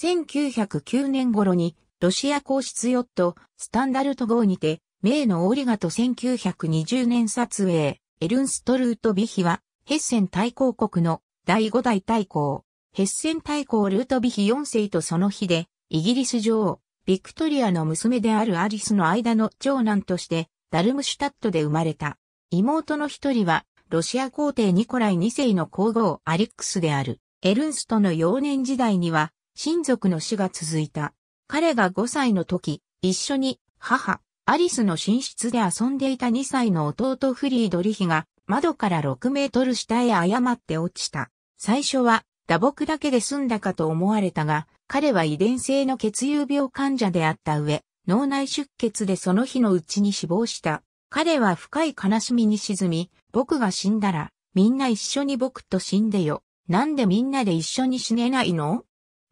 1909年頃に、ロシア皇室ヨット、スタンダルト号にて、名のオーリガと1920年撮影、エルンストルートビヒは、ヘッセン大公国の第5代大公、ヘッセン大公ルートビヒ4世とその日で、イギリス女王、ビクトリアの娘であるアリスの間の長男として、ダルムシュタットで生まれた。妹の一人は、ロシア皇帝ニコライ2世の皇后アリックスである。エルンストの幼年時代には、親族の死が続いた。彼が5歳の時、一緒に母、アリスの寝室で遊んでいた2歳の弟フリードリヒが窓から6メートル下へ誤って落ちた。最初は打撲だけで済んだかと思われたが、彼は遺伝性の血友病患者であった上、脳内出血でその日のうちに死亡した。彼は深い悲しみに沈み、僕が死んだら、みんな一緒に僕と死んでよ。なんでみんなで一緒に死ねないの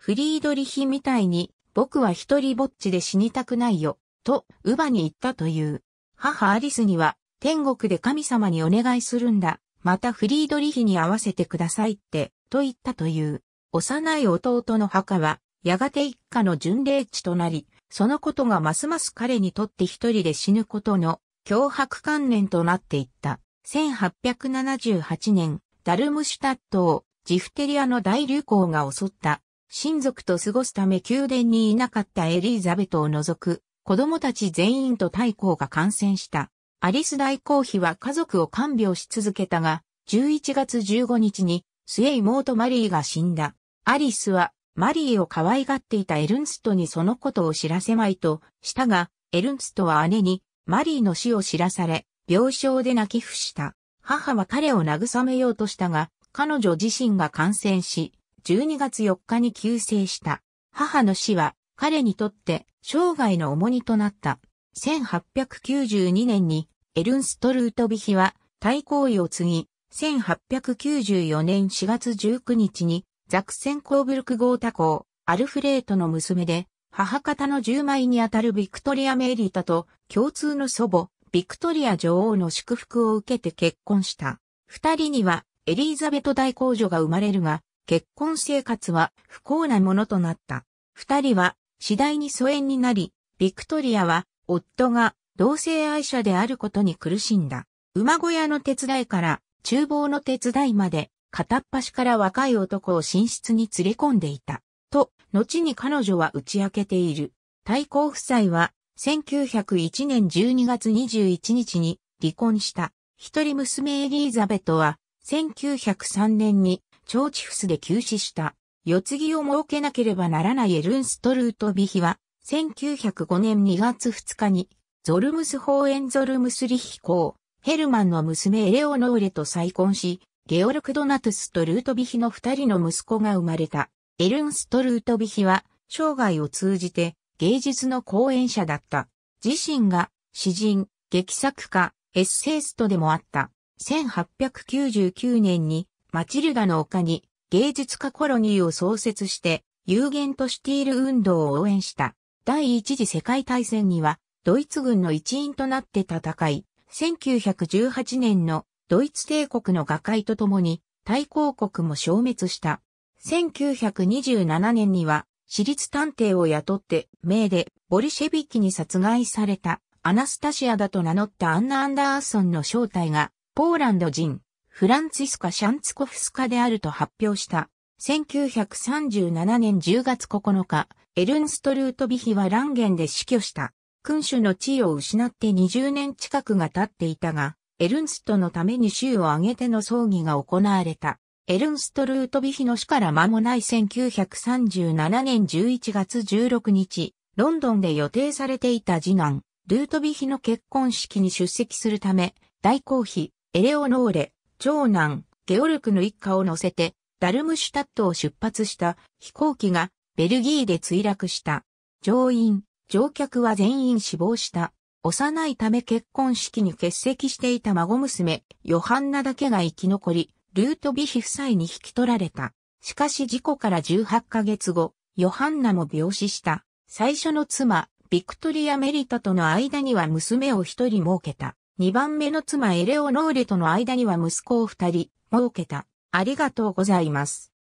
フリードリヒみたいに、僕は一人ぼっちで死にたくないよ、と、ウバに言ったという。母アリスには、天国で神様にお願いするんだ。またフリードリヒに会わせてくださいって、と言ったという。幼い弟の墓は、やがて一家の巡礼地となり、そのことがますます彼にとって一人で死ぬことの脅迫観念となっていった。1878年、ダルムシュタットをジフテリアの大流行が襲った。親族と過ごすため宮殿にいなかったエリーザベトを除く子供たち全員と太后が感染した。アリス大公妃は家族を看病し続けたが、11月15日に末妹マリーが死んだ。アリスはマリーを可愛がっていたエルンストにそのことを知らせまいとしたが、エルンストは姉にマリーの死を知らされ、病床で泣き伏した。母は彼を慰めようとしたが、彼女自身が感染し、12月4日に急逝した。母の死は彼にとって生涯の重荷となった。1892年にエルンストルートビヒは対抗位を継ぎ、1894年4月19日にザクセンコーブルク号多公、アルフレートの娘で、母方の10枚にあたるビクトリア・メイリータと共通の祖母、ビクトリア女王の祝福を受けて結婚した。二人にはエリーザベト大公女が生まれるが、結婚生活は不幸なものとなった。二人は次第に疎遠になり、ビクトリアは夫が同性愛者であることに苦しんだ。馬小屋の手伝いから厨房の手伝いまで片っ端から若い男を寝室に連れ込んでいた。と、後に彼女は打ち明けている。対抗夫妻は1901年12月21日に離婚した。一人娘エリーザベトは1903年に腸チフスで休止した、世継ぎを設けなければならないエルンストルートビヒは、1905年2月2日に、ゾルムス法園ゾルムスリヒ公、ヘルマンの娘エレオノーレと再婚し、ゲオルク・ドナトゥスとルートビヒの二人の息子が生まれた。エルンストルートビヒは、生涯を通じて芸術の講演者だった。自身が詩人、劇作家、エッセイストでもあった。1899年にマチルダの丘に芸術家コロニーを創設して有限としている運動を応援した。第一次世界大戦にはドイツ軍の一員となって戦い、1918年のドイツ帝国の瓦解とともに対抗国も消滅した。1927年には私立探偵を雇って名でボリシェビキに殺害されたアナスタシアだと名乗ったアンナ・アンダーソンの正体がポーランド人フランツィスカ・シャンツコフスカであると発表した。1937年10月9日、エルンストルート・ビヒはランゲンで死去した。君主の地位を失って20年近くが経っていたが、エルンストのために州を挙げての葬儀が行われた。エルンストルート・ビヒの死から間もない1937年11月16日、ロンドンで予定されていた次男、ルート・ビヒの結婚式に出席するため、大公妃、エレオノーレ、長男、ゲオルクの一家を乗せて、ダルムシュタットを出発した飛行機がベルギーで墜落した。乗員、乗客は全員死亡した。幼いため結婚式に欠席していた孫娘、ヨハンナだけが生き残り、ルートビヒ夫妻に引き取られた。しかし事故から18ヶ月後、ヨハンナも病死した。最初の妻、ビクトリア・メリタとの間には娘を一人設けた。2番目の妻エレオノーレとの間には息子を2人、設けた。ありがとうございます。